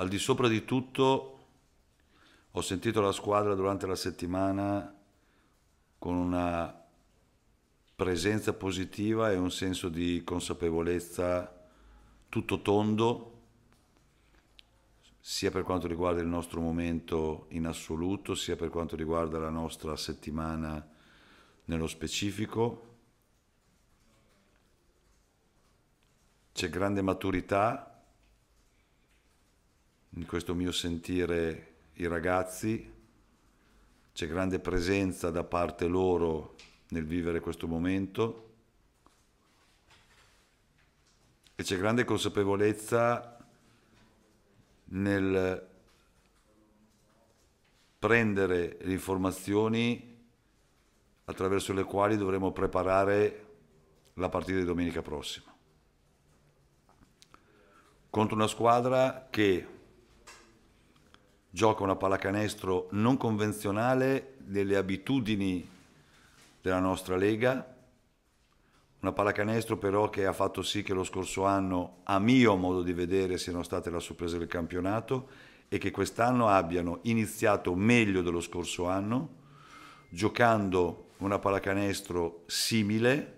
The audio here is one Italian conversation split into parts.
al di sopra di tutto ho sentito la squadra durante la settimana con una presenza positiva e un senso di consapevolezza tutto tondo, sia per quanto riguarda il nostro momento in assoluto, sia per quanto riguarda la nostra settimana nello specifico. C'è grande maturità in questo mio sentire i ragazzi, c'è grande presenza da parte loro nel vivere questo momento e c'è grande consapevolezza nel prendere le informazioni attraverso le quali dovremo preparare la partita di domenica prossima contro una squadra che gioca una pallacanestro non convenzionale delle abitudini della nostra Lega, una pallacanestro però che ha fatto sì che lo scorso anno, a mio modo di vedere, siano state la sorpresa del campionato e che quest'anno abbiano iniziato meglio dello scorso anno, giocando una pallacanestro simile,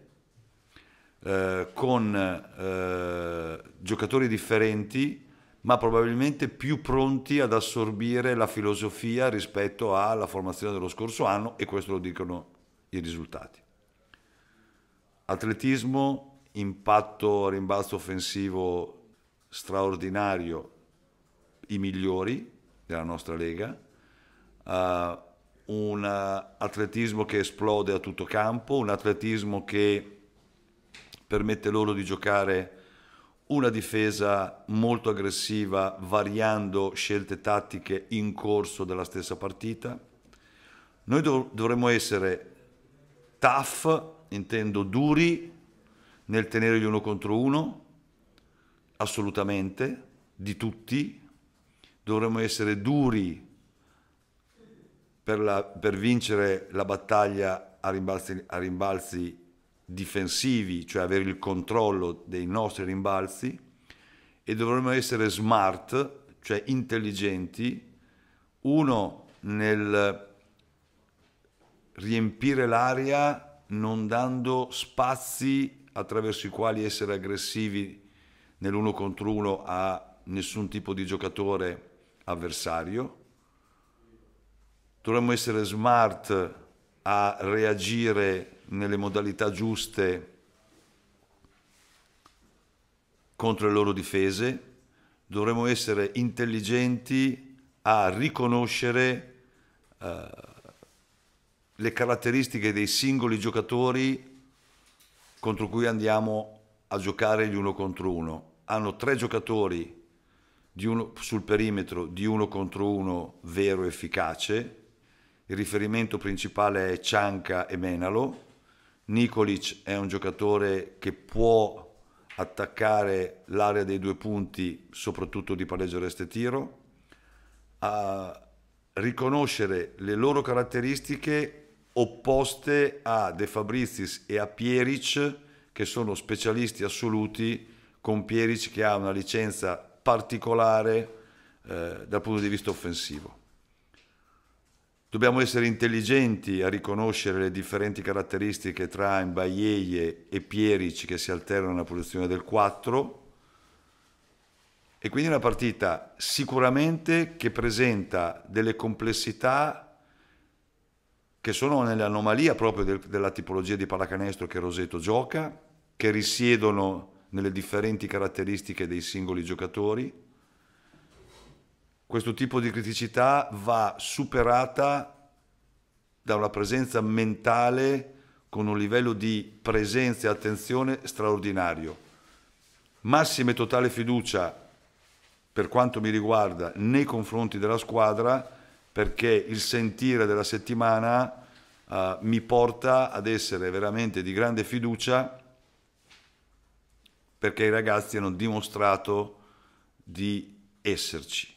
eh, con eh, giocatori differenti, ma probabilmente più pronti ad assorbire la filosofia rispetto alla formazione dello scorso anno e questo lo dicono i risultati. Atletismo, impatto, rimbalzo offensivo straordinario, i migliori della nostra lega, uh, un atletismo che esplode a tutto campo, un atletismo che permette loro di giocare una difesa molto aggressiva variando scelte tattiche in corso della stessa partita. Noi dov- dovremmo essere tough, intendo duri, nel tenere gli uno contro uno, assolutamente, di tutti. Dovremmo essere duri per, la, per vincere la battaglia a rimbalzi, a rimbalzi difensivi, cioè avere il controllo dei nostri rimbalzi e dovremmo essere smart, cioè intelligenti, uno nel riempire l'aria non dando spazi attraverso i quali essere aggressivi nell'uno contro uno a nessun tipo di giocatore avversario. Dovremmo essere smart a reagire nelle modalità giuste contro le loro difese, dovremmo essere intelligenti a riconoscere eh, le caratteristiche dei singoli giocatori contro cui andiamo a giocare gli uno contro uno. Hanno tre giocatori uno, sul perimetro di uno contro uno vero efficace, il riferimento principale è Cianca e Menalo, Nikolic è un giocatore che può attaccare l'area dei due punti, soprattutto di pareggio reste tiro, a riconoscere le loro caratteristiche opposte a De Fabrizis e a Pieric, che sono specialisti assoluti, con Pieric che ha una licenza particolare eh, dal punto di vista offensivo. Dobbiamo essere intelligenti a riconoscere le differenti caratteristiche tra Mbaieie e Pieric che si alternano nella posizione del 4 e quindi una partita sicuramente che presenta delle complessità che sono nell'anomalia proprio del, della tipologia di pallacanestro che Roseto gioca, che risiedono nelle differenti caratteristiche dei singoli giocatori questo tipo di criticità va superata da una presenza mentale con un livello di presenza e attenzione straordinario. Massima e totale fiducia, per quanto mi riguarda, nei confronti della squadra, perché il sentire della settimana uh, mi porta ad essere veramente di grande fiducia, perché i ragazzi hanno dimostrato di esserci.